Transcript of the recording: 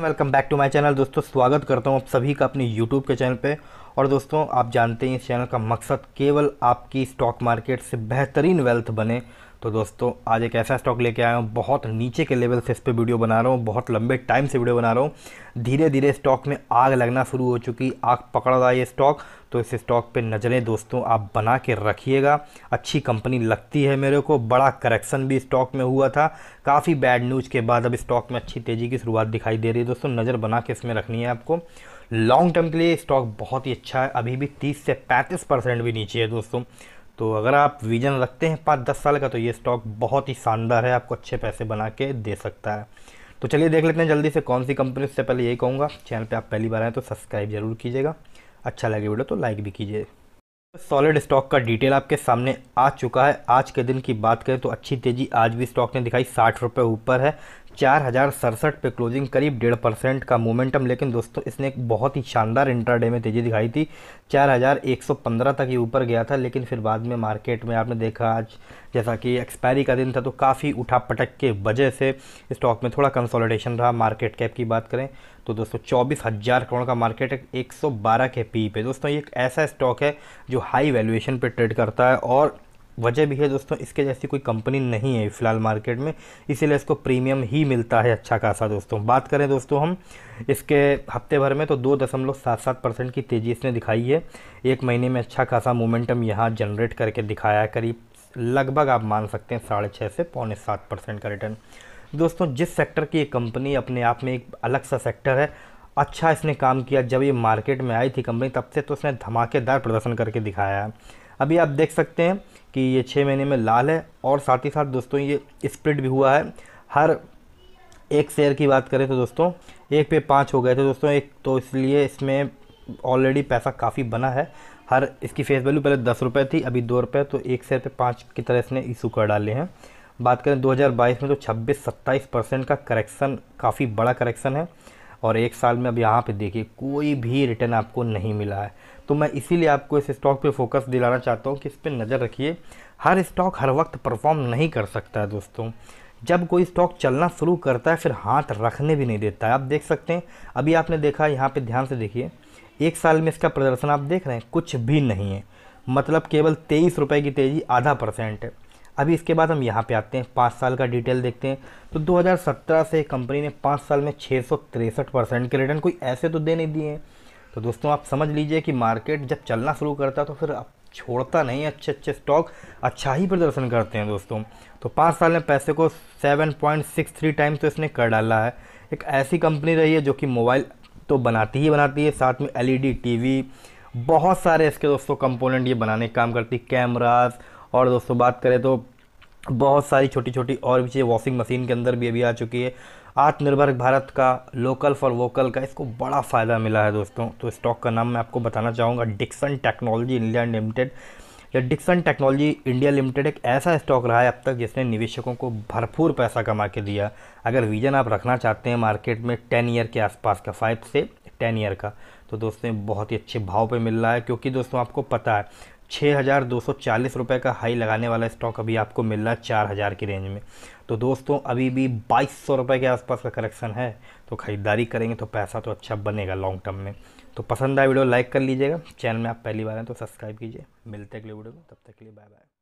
welcome back to my channel दोस्तों स्वागत करता हूं आप सभी का अपने यूट्यूब के चैनल पे और दोस्तों आप जानते हैं इस चैनल का मकसद केवल आपकी स्टॉक मार्केट से बेहतरीन वेल्थ बने तो दोस्तों आज एक ऐसा स्टॉक लेके आया हूँ बहुत नीचे के लेवल से इस पर वीडियो बना रहा हूँ बहुत लंबे टाइम से वीडियो बना रहा हूँ धीरे धीरे स्टॉक में आग लगना शुरू हो चुकी आग पकड़ रहा है ये स्टॉक तो इस स्टॉक पे नज़रें दोस्तों आप बना के रखिएगा अच्छी कंपनी लगती है मेरे को बड़ा करेक्शन भी स्टॉक में हुआ था काफ़ी बैड न्यूज़ के बाद अब स्टॉक में अच्छी तेज़ी की शुरुआत दिखाई दे रही है दोस्तों नज़र बना के इसमें रखनी है आपको लॉन्ग टर्म के लिए स्टॉक बहुत ही अच्छा है अभी भी 30 से 35 परसेंट भी नीचे है दोस्तों तो अगर आप विजन रखते हैं पाँच दस साल का तो ये स्टॉक बहुत ही शानदार है आपको अच्छे पैसे बना के दे सकता है तो चलिए देख लेते हैं जल्दी से कौन सी कंपनी उससे पहले यही कहूँगा चैनल पे आप पहली बार आए तो सब्सक्राइब जरूर कीजिएगा अच्छा लगे वीडियो तो लाइक भी कीजिए सॉलिड स्टॉक का डिटेल आपके सामने आ चुका है आज के दिन की बात करें तो अच्छी तेज़ी आज भी स्टॉक ने दिखाई साठ रुपये ऊपर है चार हज़ार सड़सठ पे क्लोजिंग करीब डेढ़ परसेंट का मोमेंटम लेकिन दोस्तों इसने एक बहुत ही शानदार इंट्राडे में तेज़ी दिखाई थी चार हज़ार एक सौ पंद्रह तक ये ऊपर गया था लेकिन फिर बाद में मार्केट में आपने देखा आज जैसा कि एक्सपायरी का दिन था तो काफ़ी उठा पटक के वजह से स्टॉक में थोड़ा कंसोलिडेशन रहा मार्केट कैप की बात करें तो दोस्तों चौबीस हज़ार करोड़ का मार्केट एक सौ बारह के पी e पे दोस्तों ये एक ऐसा स्टॉक है जो हाई वैल्यूएशन पर ट्रेड करता है और वजह भी है दोस्तों इसके जैसी कोई कंपनी नहीं है फ़िलहाल मार्केट में इसीलिए इसको प्रीमियम ही मिलता है अच्छा खासा दोस्तों बात करें दोस्तों हम इसके हफ्ते भर में तो दो दशमलव सात सात परसेंट की तेज़ी इसने दिखाई है एक महीने में अच्छा खासा मोमेंटम यहाँ जनरेट करके दिखाया है करीब लगभग आप मान सकते हैं साढ़े छः से पौने सात परसेंट का रिटर्न दोस्तों जिस सेक्टर की ये कंपनी अपने आप में एक अलग सा सेक्टर है अच्छा इसने काम किया जब ये मार्केट में आई थी कंपनी तब से तो उसने धमाकेदार प्रदर्शन करके दिखाया है अभी आप देख सकते हैं कि ये छः महीने में लाल है और साथ ही साथ दोस्तों ये स्प्लिट भी हुआ है हर एक शेयर की बात करें तो दोस्तों एक पे पाँच हो गए थे दोस्तों एक तो इसलिए इसमें ऑलरेडी पैसा काफ़ी बना है हर इसकी फेस वैल्यू पहले दस रुपये थी अभी दो रुपये तो एक शेयर पे पाँच की तरह इसने इशू कर डाले हैं बात करें 2022 में तो 26-27 परसेंट का करेक्शन काफ़ी बड़ा करेक्शन है और एक साल में अब यहाँ पे देखिए कोई भी रिटर्न आपको नहीं मिला है तो मैं इसीलिए आपको इस स्टॉक पे फोकस दिलाना चाहता हूँ कि इस पर नज़र रखिए हर स्टॉक हर वक्त परफॉर्म नहीं कर सकता है दोस्तों जब कोई स्टॉक चलना शुरू करता है फिर हाथ रखने भी नहीं देता है आप देख सकते हैं अभी आपने देखा यहाँ पर ध्यान से देखिए एक साल में इसका प्रदर्शन आप देख रहे हैं कुछ भी नहीं है मतलब केवल तेईस रुपये की तेज़ी आधा परसेंट है अभी इसके बाद हम यहाँ पे आते हैं पाँच साल का डिटेल देखते हैं तो 2017 से कंपनी ने पाँच साल में छः परसेंट के रिटर्न कोई ऐसे तो दे नहीं दिए हैं तो दोस्तों आप समझ लीजिए कि मार्केट जब चलना शुरू करता तो फिर आप छोड़ता नहीं अच्छे अच्छे स्टॉक अच्छा ही प्रदर्शन करते हैं दोस्तों तो पाँच साल में पैसे को 7.63 टाइम्स तो इसने कर डाला है एक ऐसी कंपनी रही है जो कि मोबाइल तो बनाती ही बनाती है साथ में एलईडी टीवी e बहुत सारे इसके दोस्तों कंपोनेंट ये बनाने का काम करती कैमराज और दोस्तों बात करें तो बहुत सारी छोटी छोटी और भी चीज़ें वॉशिंग मशीन के अंदर भी अभी आ चुकी है आत्मनिर्भर भारत का लोकल फॉर वोकल का इसको बड़ा फ़ायदा मिला है दोस्तों तो स्टॉक का नाम मैं आपको बताना चाहूँगा डिक्सन टेक्नोलॉजी इंडिया लिमिटेड या डिक्सन टेक्नोलॉजी इंडिया लिमिटेड एक ऐसा स्टॉक रहा है अब तक जिसने निवेशकों को भरपूर पैसा कमा के दिया अगर विजन आप रखना चाहते हैं मार्केट में टेन ईयर के आसपास का फाइव से टेन ईयर का तो दोस्तों बहुत ही अच्छे भाव पे मिल रहा है क्योंकि दोस्तों आपको पता है छः हज़ार दो सौ चालीस रुपये का हाई लगाने वाला स्टॉक अभी आपको मिल रहा है चार हज़ार की रेंज में तो दोस्तों अभी भी बाईस सौ रुपये के आसपास का करेक्शन है तो ख़रीदारी करेंगे तो पैसा तो अच्छा बनेगा लॉन्ग टर्म में तो पसंद आए वीडियो लाइक कर लीजिएगा चैनल में आप पहली बार हैं तो सब्सक्राइब कीजिए मिलते अगले वीडियो में तब तक के लिए बाय बाय